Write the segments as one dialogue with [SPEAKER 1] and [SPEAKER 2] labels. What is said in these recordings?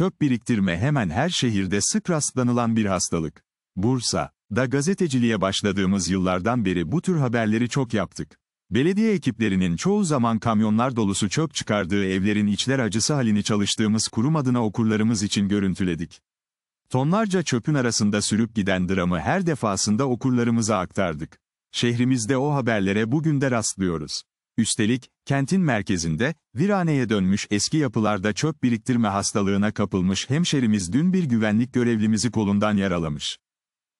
[SPEAKER 1] çöp biriktirme hemen her şehirde sık rastlanılan bir hastalık. Bursa, da gazeteciliğe başladığımız yıllardan beri bu tür haberleri çok yaptık. Belediye ekiplerinin çoğu zaman kamyonlar dolusu çöp çıkardığı evlerin içler acısı halini çalıştığımız kurum adına okurlarımız için görüntüledik. Tonlarca çöpün arasında sürüp giden dramı her defasında okurlarımıza aktardık. Şehrimizde o haberlere bugün de rastlıyoruz. Üstelik, kentin merkezinde, viraneye dönmüş eski yapılarda çöp biriktirme hastalığına kapılmış hemşerimiz dün bir güvenlik görevlimizi kolundan yaralamış.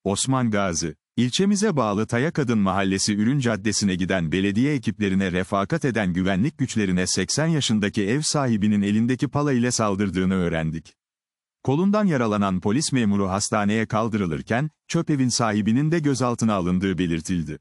[SPEAKER 1] Osman Gazi, ilçemize bağlı Taya Kadın Mahallesi Ürün Caddesi'ne giden belediye ekiplerine refakat eden güvenlik güçlerine 80 yaşındaki ev sahibinin elindeki pala ile saldırdığını öğrendik. Kolundan yaralanan polis memuru hastaneye kaldırılırken, çöp evin sahibinin de gözaltına alındığı belirtildi.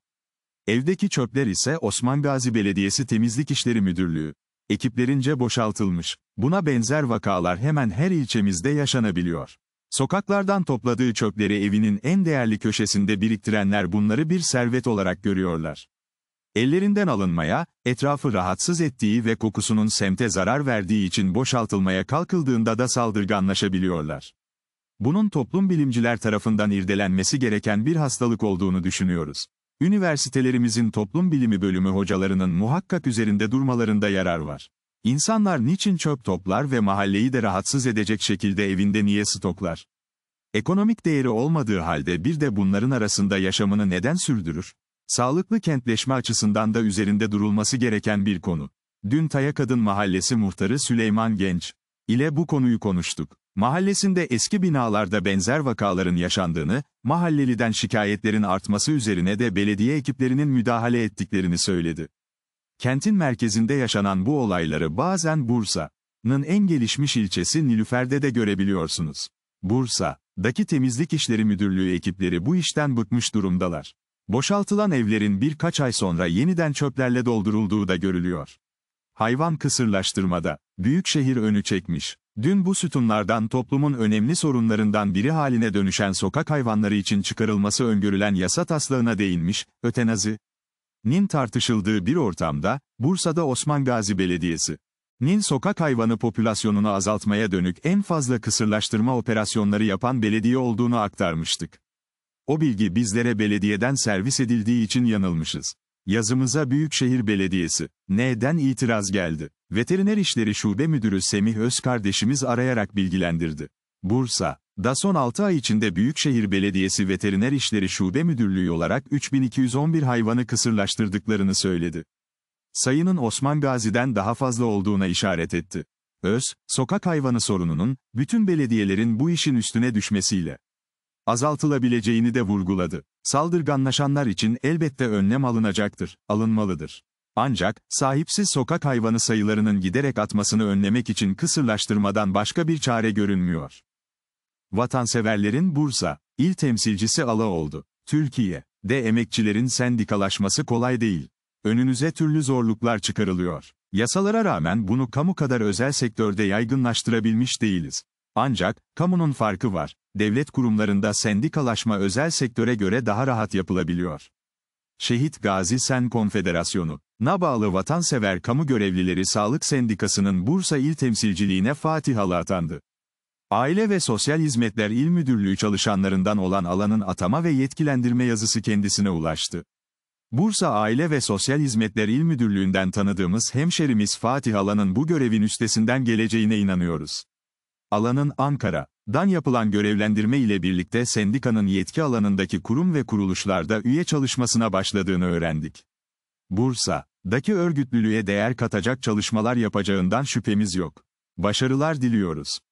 [SPEAKER 1] Evdeki çöpler ise Osman Gazi Belediyesi Temizlik İşleri Müdürlüğü ekiplerince boşaltılmış. Buna benzer vakalar hemen her ilçemizde yaşanabiliyor. Sokaklardan topladığı çöpleri evinin en değerli köşesinde biriktirenler bunları bir servet olarak görüyorlar. Ellerinden alınmaya, etrafı rahatsız ettiği ve kokusunun semte zarar verdiği için boşaltılmaya kalkıldığında da saldırganlaşabiliyorlar. Bunun toplum bilimciler tarafından irdelenmesi gereken bir hastalık olduğunu düşünüyoruz. Üniversitelerimizin toplum bilimi bölümü hocalarının muhakkak üzerinde durmalarında yarar var. İnsanlar niçin çöp toplar ve mahalleyi de rahatsız edecek şekilde evinde niye stoklar? Ekonomik değeri olmadığı halde bir de bunların arasında yaşamını neden sürdürür? Sağlıklı kentleşme açısından da üzerinde durulması gereken bir konu. Dün Taya Kadın Mahallesi muhtarı Süleyman Genç, ile bu konuyu konuştuk. Mahallesinde eski binalarda benzer vakaların yaşandığını, mahalleliden şikayetlerin artması üzerine de belediye ekiplerinin müdahale ettiklerini söyledi. Kentin merkezinde yaşanan bu olayları bazen Bursa'nın en gelişmiş ilçesi Nilüfer'de de görebiliyorsunuz. Bursa'daki temizlik işleri müdürlüğü ekipleri bu işten bıkmış durumdalar. Boşaltılan evlerin birkaç ay sonra yeniden çöplerle doldurulduğu da görülüyor. Hayvan kısırlaştırmada, büyük şehir önü çekmiş. Dün bu sütunlardan toplumun önemli sorunlarından biri haline dönüşen sokak hayvanları için çıkarılması öngörülen yasa taslağına değinmiş, ötenazı. Nin tartışıldığı bir ortamda, Bursa'da Osman Gazi Belediyesi, Nin sokak hayvanı popülasyonunu azaltmaya dönük en fazla kısırlaştırma operasyonları yapan belediye olduğunu aktarmıştık. O bilgi bizlere belediyeden servis edildiği için yanılmışız. Yazımıza Büyükşehir Belediyesi, neden itiraz geldi? Veteriner İşleri Şube Müdürü Semih Öz kardeşimiz arayarak bilgilendirdi. Bursa, da son 6 ay içinde Büyükşehir Belediyesi Veteriner İşleri Şube Müdürlüğü olarak 3211 hayvanı kısırlaştırdıklarını söyledi. Sayının Osman Gazi'den daha fazla olduğuna işaret etti. Öz, sokak hayvanı sorununun, bütün belediyelerin bu işin üstüne düşmesiyle, azaltılabileceğini de vurguladı. Saldırganlaşanlar için elbette önlem alınacaktır, alınmalıdır. Ancak, sahipsiz sokak hayvanı sayılarının giderek atmasını önlemek için kısırlaştırmadan başka bir çare görünmüyor. Vatanseverlerin Bursa, il temsilcisi ala oldu. Türkiye, de emekçilerin sendikalaşması kolay değil. Önünüze türlü zorluklar çıkarılıyor. Yasalara rağmen bunu kamu kadar özel sektörde yaygınlaştırabilmiş değiliz. Ancak, kamunun farkı var, devlet kurumlarında sendikalaşma özel sektöre göre daha rahat yapılabiliyor. Şehit Gazi Sen Konfederasyonu, Nabağlı Vatansever Kamu Görevlileri Sağlık Sendikası'nın Bursa İl Temsilciliğine Fatihalı atandı. Aile ve Sosyal Hizmetler İl Müdürlüğü çalışanlarından olan alanın atama ve yetkilendirme yazısı kendisine ulaştı. Bursa Aile ve Sosyal Hizmetler İl Müdürlüğü'nden tanıdığımız hemşerimiz Fatih Alan'ın bu görevin üstesinden geleceğine inanıyoruz alanın Ankara'dan yapılan görevlendirme ile birlikte sendikanın yetki alanındaki kurum ve kuruluşlarda üye çalışmasına başladığını öğrendik. Bursa'daki örgütlülüğe değer katacak çalışmalar yapacağından şüphemiz yok. Başarılar diliyoruz.